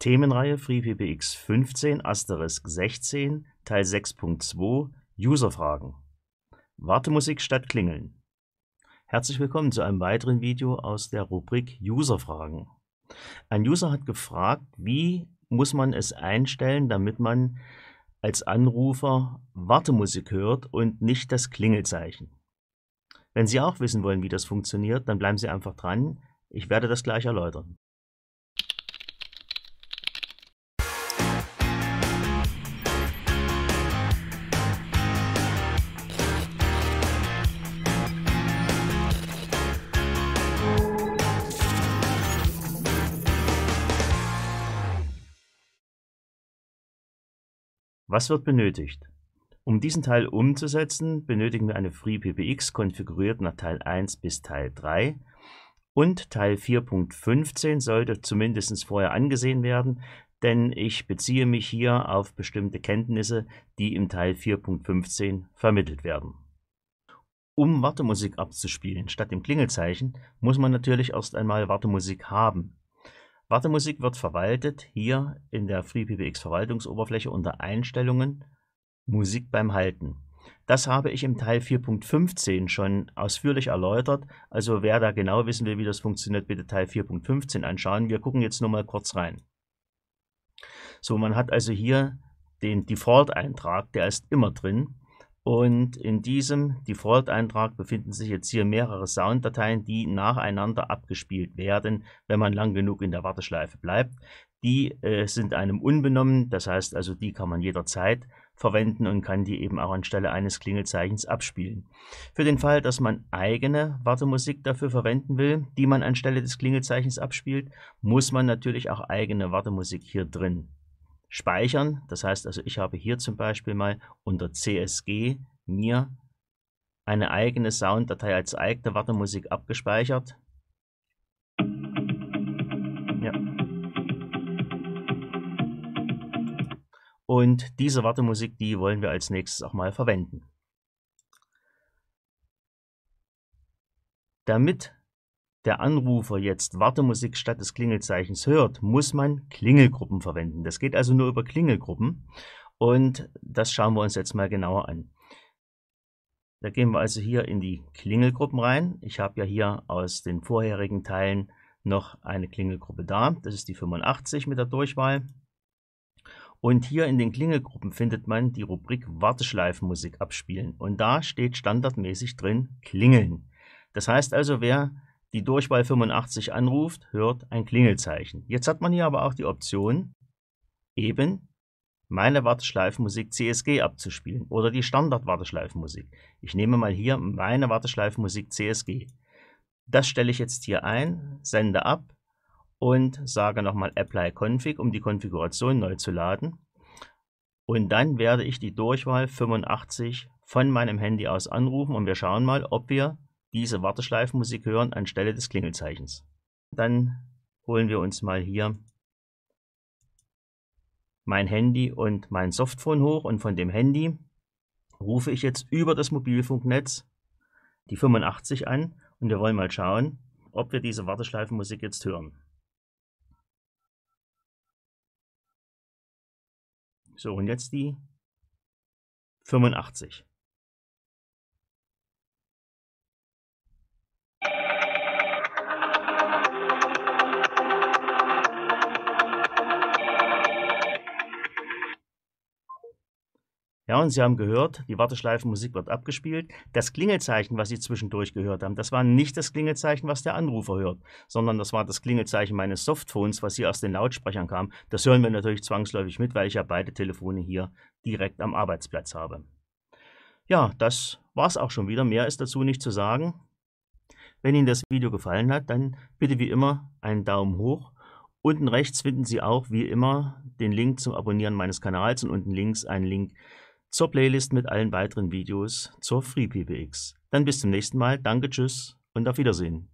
Themenreihe FreePBX 15 Asterisk 16 Teil 6.2 Userfragen Wartemusik statt Klingeln Herzlich willkommen zu einem weiteren Video aus der Rubrik Userfragen. Ein User hat gefragt, wie muss man es einstellen, damit man als Anrufer Wartemusik hört und nicht das Klingelzeichen. Wenn Sie auch wissen wollen, wie das funktioniert, dann bleiben Sie einfach dran. Ich werde das gleich erläutern. Was wird benötigt? Um diesen Teil umzusetzen, benötigen wir eine FreePPX, konfiguriert nach Teil 1 bis Teil 3 und Teil 4.15 sollte zumindest vorher angesehen werden, denn ich beziehe mich hier auf bestimmte Kenntnisse, die im Teil 4.15 vermittelt werden. Um Wartemusik abzuspielen statt dem Klingelzeichen, muss man natürlich erst einmal Wartemusik haben. Wartemusik wird verwaltet hier in der FreePBX Verwaltungsoberfläche unter Einstellungen Musik beim Halten. Das habe ich im Teil 4.15 schon ausführlich erläutert. Also wer da genau wissen will, wie das funktioniert, bitte Teil 4.15 anschauen. Wir gucken jetzt nur mal kurz rein. So, man hat also hier den Default-Eintrag, der ist immer drin. Und in diesem Default-Eintrag befinden sich jetzt hier mehrere Sounddateien, die nacheinander abgespielt werden, wenn man lang genug in der Warteschleife bleibt. Die äh, sind einem unbenommen, das heißt also, die kann man jederzeit verwenden und kann die eben auch anstelle eines Klingelzeichens abspielen. Für den Fall, dass man eigene Wartemusik dafür verwenden will, die man anstelle des Klingelzeichens abspielt, muss man natürlich auch eigene Wartemusik hier drin speichern. Das heißt also, ich habe hier zum Beispiel mal unter CSG mir eine eigene Sounddatei als eigene Wartemusik abgespeichert. Ja. Und diese Wartemusik, die wollen wir als nächstes auch mal verwenden. Damit der Anrufer jetzt Wartemusik statt des Klingelzeichens hört, muss man Klingelgruppen verwenden. Das geht also nur über Klingelgruppen und das schauen wir uns jetzt mal genauer an. Da gehen wir also hier in die Klingelgruppen rein. Ich habe ja hier aus den vorherigen Teilen noch eine Klingelgruppe da. Das ist die 85 mit der Durchwahl. Und hier in den Klingelgruppen findet man die Rubrik Warteschleifenmusik abspielen. Und da steht standardmäßig drin Klingeln. Das heißt also, wer die Durchwahl 85 anruft, hört ein Klingelzeichen. Jetzt hat man hier aber auch die Option, eben meine Warteschleifenmusik CSG abzuspielen oder die Standard-Warteschleifenmusik. Ich nehme mal hier meine Warteschleifenmusik CSG. Das stelle ich jetzt hier ein, sende ab und sage nochmal Apply Config, um die Konfiguration neu zu laden. Und dann werde ich die Durchwahl 85 von meinem Handy aus anrufen und wir schauen mal, ob wir diese Warteschleifenmusik hören anstelle des Klingelzeichens. Dann holen wir uns mal hier mein Handy und mein Softphone hoch und von dem Handy rufe ich jetzt über das Mobilfunknetz die 85 an und wir wollen mal schauen, ob wir diese Warteschleifenmusik jetzt hören. So, und jetzt die 85. Ja, und Sie haben gehört, die Warteschleifenmusik wird abgespielt. Das Klingelzeichen, was Sie zwischendurch gehört haben, das war nicht das Klingelzeichen, was der Anrufer hört, sondern das war das Klingelzeichen meines Softphones, was hier aus den Lautsprechern kam. Das hören wir natürlich zwangsläufig mit, weil ich ja beide Telefone hier direkt am Arbeitsplatz habe. Ja, das war's auch schon wieder. Mehr ist dazu nicht zu sagen. Wenn Ihnen das Video gefallen hat, dann bitte wie immer einen Daumen hoch. Unten rechts finden Sie auch wie immer den Link zum Abonnieren meines Kanals und unten links einen Link zum zur Playlist mit allen weiteren Videos zur FreePBX. Dann bis zum nächsten Mal. Danke, tschüss und auf Wiedersehen.